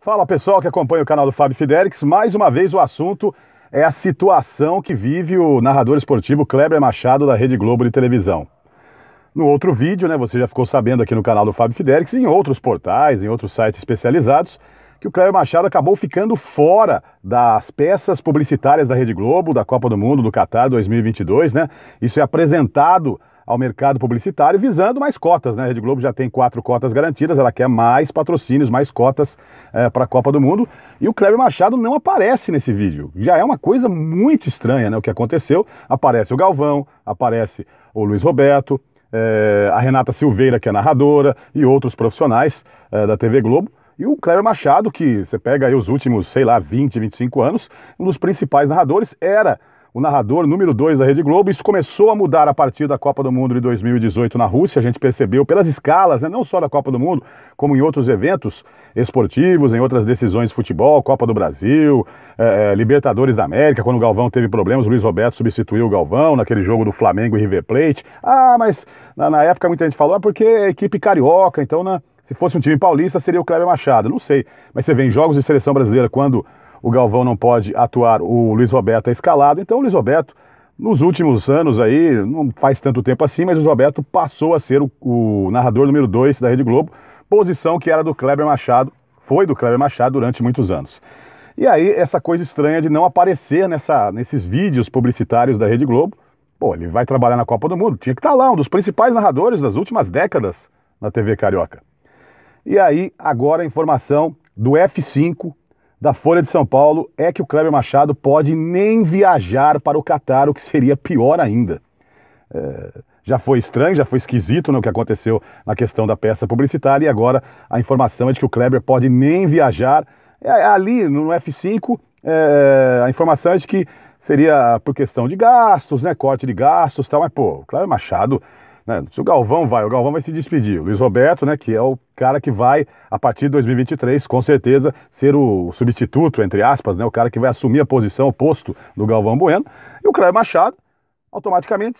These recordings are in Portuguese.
Fala pessoal que acompanha o canal do Fábio Fidelix. Mais uma vez o assunto é a situação que vive o narrador esportivo Kleber Machado da Rede Globo de televisão. No outro vídeo, né, você já ficou sabendo aqui no canal do Fábio Fidelix e em outros portais, em outros sites especializados, que o Kleber Machado acabou ficando fora das peças publicitárias da Rede Globo, da Copa do Mundo, do Qatar 2022, né? Isso é apresentado ao mercado publicitário, visando mais cotas. Né? A Rede Globo já tem quatro cotas garantidas, ela quer mais patrocínios, mais cotas é, eh, para a Copa do Mundo. E o Kleber Machado não aparece nesse vídeo. Já é uma coisa muito estranha né? o que aconteceu. Aparece o Galvão, aparece o Luiz Roberto, é, a Renata Silveira, que é narradora, e outros profissionais é, da TV Globo. E o Cléber Machado, que você pega aí os últimos, sei lá, 20, 25 anos, um dos principais narradores, era o narrador número 2 da Rede Globo. Isso começou a mudar a partir da Copa do Mundo de 2018 na Rússia. A gente percebeu pelas escalas, né, não só da Copa do Mundo, como em outros eventos esportivos, em outras decisões de futebol, Copa do Brasil, eh, eh, Libertadores da América, quando o Galvão teve problemas, o Luiz Roberto substituiu o Galvão naquele jogo do Flamengo e River Plate. Ah, mas na, na época muita gente falou, é porque é equipe carioca, então na, né, se fosse um time paulista seria o Cléber Machado. Não sei, mas você vê em jogos de seleção brasileira quando o Galvão não pode atuar, o Luiz Roberto é escalado. Então o Luiz Roberto, nos últimos anos aí, não faz tanto tempo assim, mas o Luiz Roberto passou a ser o, o narrador número 2 da Rede Globo, posição que era do Kleber Machado, foi do Kleber Machado durante muitos anos. E aí, essa coisa estranha de não aparecer nessa, nesses vídeos publicitários da Rede Globo. Pô, ele vai trabalhar na Copa do Mundo, tinha que estar tá lá, um dos principais narradores das últimas décadas na TV Carioca. E aí, agora a informação do F5 da Folha de São Paulo é que o Kleber Machado pode nem viajar para o Catar, o que seria pior ainda. É, já foi estranho, já foi esquisito no né, que aconteceu na questão da peça publicitária e agora a informação é de que o Kleber pode nem viajar. É, é ali no F5, é, a informação é de que seria por questão de gastos, né, corte de gastos tal, mas pô, o Kleber Machado né? Se o Galvão vai, o Galvão vai se despedir. O Luiz Roberto, né, que é o cara que vai, a partir de 2023, com certeza, ser o substituto, entre aspas, né, o cara que vai assumir a posição, o posto do Galvão Bueno. E o Cléber Machado, automaticamente,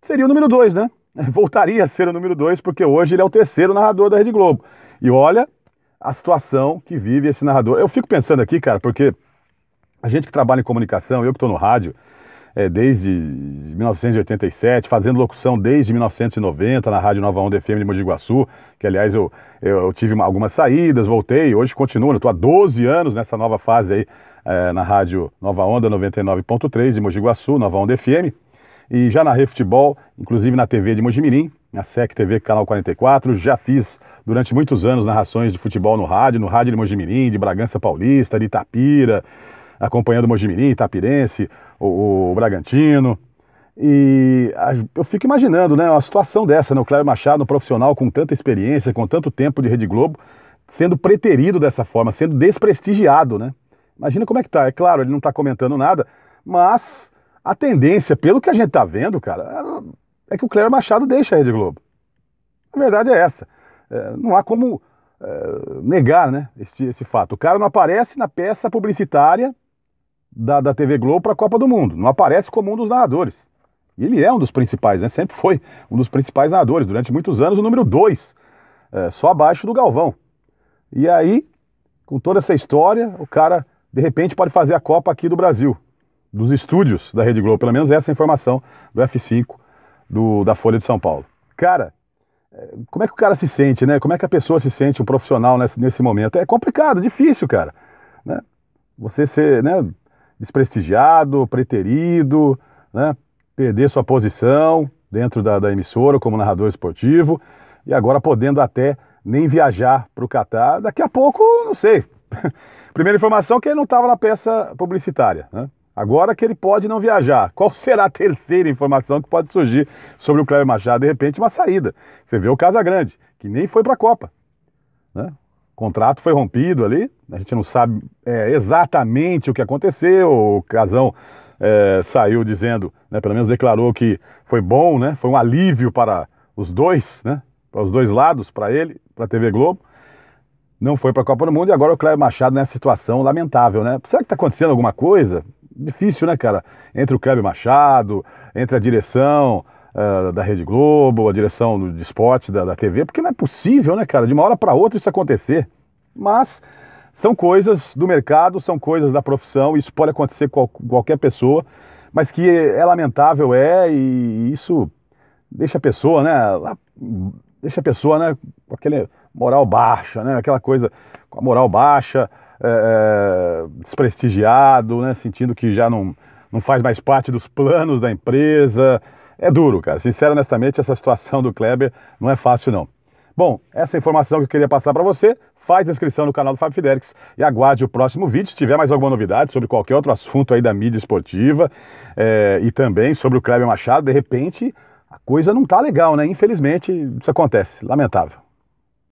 seria o número dois, né? Voltaria a ser o número dois, porque hoje ele é o terceiro narrador da Rede Globo. E olha a situação que vive esse narrador. Eu fico pensando aqui, cara, porque a gente que trabalha em comunicação, eu que estou no rádio, é, desde 1987, fazendo locução desde 1990 na Rádio Nova Onda FM de Mogi Guaçu, que aliás eu, eu, eu tive algumas saídas, voltei, hoje continuo, estou há 12 anos nessa nova fase aí é, na Rádio Nova Onda 99.3 de Mogi Guaçu, Nova Onda FM. E já narrei futebol, inclusive na TV de Mojimirim, na SEC TV Canal 44. Já fiz durante muitos anos narrações de futebol no rádio, no rádio de Mojimirim, de Bragança Paulista, de Itapira, acompanhando Mojimirim, Itapirense, o, o Bragantino. E eu fico imaginando, né, uma situação dessa, né, o Cléber Machado, um profissional com tanta experiência, com tanto tempo de Rede Globo, sendo preterido dessa forma, sendo desprestigiado, né? Imagina como é que tá. É claro, ele não tá comentando nada, mas a tendência, pelo que a gente tá vendo, cara, é, é que o Cléber Machado deixa a Rede Globo. A verdade é essa. É, não há como é, negar, né, esse, esse fato. O cara não aparece na peça publicitária da, da TV Globo para a Copa do Mundo. Não aparece como um dos narradores. Ele é um dos principais, né? Sempre foi um dos principais narradores. Durante muitos anos, o número 2, é, só abaixo do Galvão. E aí, com toda essa história, o cara, de repente, pode fazer a Copa aqui do Brasil, dos estúdios da Rede Globo. Pelo menos essa é informação do F5 do, da Folha de São Paulo. Cara, é, como é que o cara se sente, né? Como é que a pessoa se sente, um profissional nesse, nesse momento? É complicado, difícil, cara. Né? Você ser, né? desprestigiado, preterido, né? perder sua posição dentro da, da emissora como narrador esportivo e agora podendo até nem viajar para o Catar. Daqui a pouco, não sei. Primeira informação que ele não estava na peça publicitária. Né? Agora que ele pode não viajar. Qual será a terceira informação que pode surgir sobre o Cléber Machado? De repente, uma saída. Você vê o Casagrande, que nem foi para a Copa. Né? O contrato foi rompido ali, a gente não sabe é, exatamente o que aconteceu. O Casão é, saiu dizendo, né, pelo menos declarou que foi bom, né, foi um alívio para os dois, né, para os dois lados, para ele, para a TV Globo. Não foi para a Copa do Mundo e agora o Cléber Machado nessa situação lamentável, né? Será que está acontecendo alguma coisa? Difícil, né, cara? Entre o Cléber Machado, entre a direção, uh, da Rede Globo, a direção de esporte da, da TV, porque não é possível, né, cara, de uma hora para outra isso acontecer. Mas são coisas do mercado, são coisas da profissão, isso pode acontecer com qualquer pessoa, mas que é lamentável, é, e isso deixa a pessoa, né, deixa a pessoa, né, com aquela moral baixa, né, aquela coisa com a moral baixa, é, é, desprestigiado, né, sentindo que já não, não faz mais parte dos planos da empresa, é duro, cara. Sincero, honestamente, essa situação do Kleber não é fácil, não. Bom, essa informação que eu queria passar para você, faz inscrição no canal do Fábio Fidelix e aguarde o próximo vídeo. Se tiver mais alguma novidade sobre qualquer outro assunto aí da mídia esportiva é, e também sobre o Kleber Machado, de repente a coisa não tá legal, né? Infelizmente, isso acontece. Lamentável.